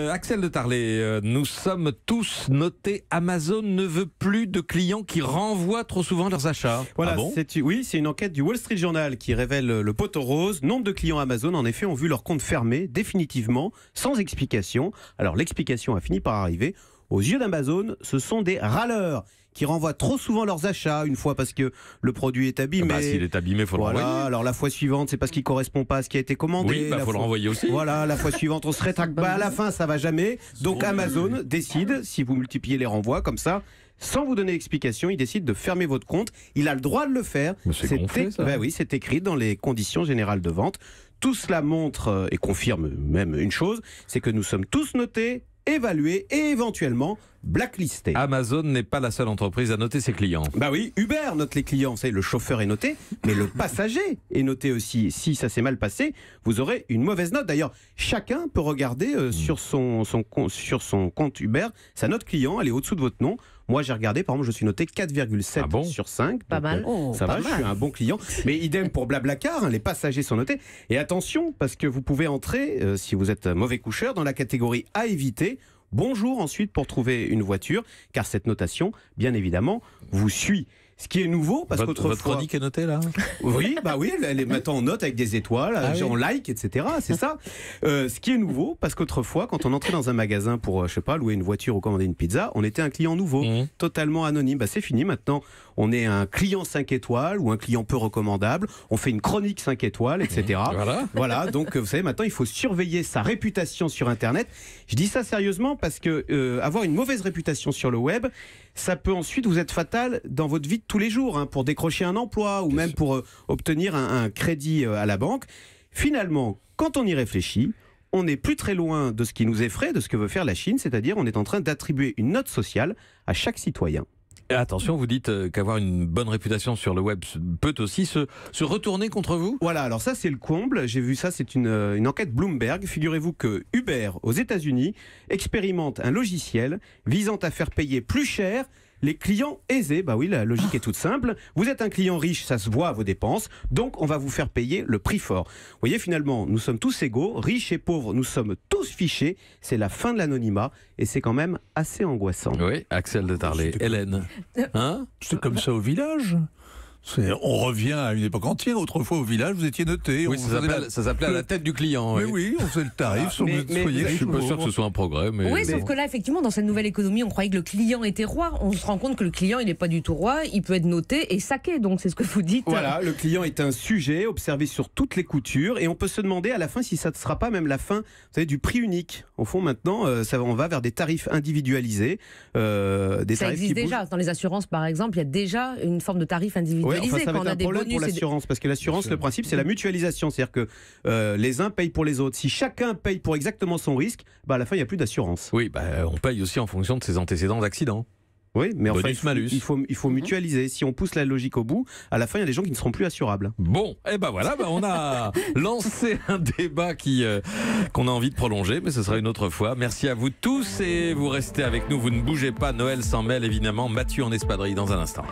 Euh, Axel de Tarlet, euh, nous sommes tous notés. Amazon ne veut plus de clients qui renvoient trop souvent leurs achats. Voilà, ah c'est, oui, c'est une enquête du Wall Street Journal qui révèle le poteau rose. Nombre de clients Amazon, en effet, ont vu leur compte fermé définitivement, sans explication. Alors l'explication a fini par arriver aux yeux d'Amazon, ce sont des râleurs qui renvoient trop souvent leurs achats, une fois parce que le produit est abîmé. Ah bah, s'il est abîmé, il faut le renvoyer. Alors la fois suivante, c'est parce qu'il correspond pas à ce qui a été commandé. Oui, il bah, faut le renvoyer aussi. Voilà, la fois suivante, on se rétracte pas. À la fin, ça va jamais. Donc Amazon décide, si vous multipliez les renvois comme ça, sans vous donner explication, il décide de fermer votre compte. Il a le droit de le faire. C'est bah oui, c'est écrit dans les conditions générales de vente. Tout cela montre euh, et confirme même une chose, c'est que nous sommes tous notés évaluer et éventuellement blacklister. Amazon n'est pas la seule entreprise à noter ses clients. Bah oui, Uber note les clients, le chauffeur est noté, mais le passager est noté aussi. Si ça s'est mal passé, vous aurez une mauvaise note. D'ailleurs, chacun peut regarder euh, mm. sur, son, sur son compte Uber sa note client, elle est au-dessous de votre nom. Moi, j'ai regardé, par exemple, je suis noté 4,7 ah sur 5. Pas mal. Euh, oh, ça va, je suis un bon client. Mais idem pour Blablacar, hein, les passagers sont notés. Et attention, parce que vous pouvez entrer, euh, si vous êtes mauvais coucheur, dans la catégorie à éviter bonjour ensuite pour trouver une voiture, car cette notation, bien évidemment, vous suit. Ce qui est nouveau, parce qu'autrefois. Votre chronique est notée là hein. Oui, bah oui, elle est maintenant en note avec des étoiles, ah like, etc. C'est ça. Euh, ce qui est nouveau, parce qu'autrefois, quand on entrait dans un magasin pour, euh, je sais pas, louer une voiture ou commander une pizza, on était un client nouveau, mmh. totalement anonyme. Bah, c'est fini maintenant. On est un client 5 étoiles ou un client peu recommandable. On fait une chronique 5 étoiles, etc. Mmh. Voilà. Donc, euh, vous savez, maintenant, il faut surveiller sa réputation sur Internet. Je dis ça sérieusement parce que avoir une mauvaise réputation sur le web, ça peut ensuite vous être fatal dans votre vie de tous les jours, hein, pour décrocher un emploi ou même pour euh, obtenir un, crédit euh, à la banque. Finalement, quand on y réfléchit, on n'est plus très loin de ce qui nous effraie, de ce que veut faire la Chine, c'est-à-dire on est en train d'attribuer une note sociale à chaque citoyen. Attention, vous dites euh, qu'avoir une bonne réputation sur le web peut aussi se, retourner contre vous Voilà, alors ça c'est le comble. J'ai vu ça, c'est une, euh, une, enquête Bloomberg. Figurez-vous que Uber aux États-Unis expérimente un logiciel visant à faire payer plus cher les clients aisés. Bah oui, la logique est toute simple. Vous êtes un client riche, ça se voit à vos dépenses, donc on va vous faire payer le prix fort. Vous voyez, finalement, nous sommes tous égaux, riches et pauvres, nous sommes tous fichés. C'est la fin de l'anonymat et c'est quand même assez angoissant. Oui, Axel de Tarlé, Hélène. Hein C'est comme ça au village on revient à une époque entière. Autrefois, au village, vous étiez noté. Oui, ça s'appelait la... à la tête du client. Mais oui, oui on faisait le tarif. Ah. je ne suis pas sûr que ce soit un progrès. Oui, sauf que là, effectivement, dans cette nouvelle économie, on croyait que le client était roi. On se rend compte que le client, il n'est pas du tout roi. Il peut être noté et saqué. Donc, c'est ce que vous dites. Voilà, le client est un sujet observé sur toutes les coutures. Et on peut se demander à la fin si ça ne sera pas même la fin du prix unique. Au fond, maintenant, euh, ça, on va vers des tarifs individualisés. Euh, des ça existe déjà. Dans les assurances, par exemple, il y a déjà une forme de tarif individuel ça va un problème pour l'assurance, parce que l'assurance, le principe, c'est la mutualisation, c'est-à-dire que euh, les uns payent pour les autres. Si chacun paye pour exactement son risque, bah, à la fin, il n'y a plus d'assurance. Oui, bah, euh, on paye aussi en fonction de ses antécédents d'accident. Oui, mais en fait il faut, Il, faut, mhm. mutualiser. Si on pousse la logique au bout, à la fin, il y a des gens qui ne seront plus assurables. Bon, et eh bien ben voilà, bah, on a lancé un débat qui euh, qu'on a envie de prolonger, mais ce sera une autre fois. Merci à vous tous et vous restez avec nous. Vous ne bougez pas. Noël s'en mêle évidemment. Mathieu en espadrille dans un instant.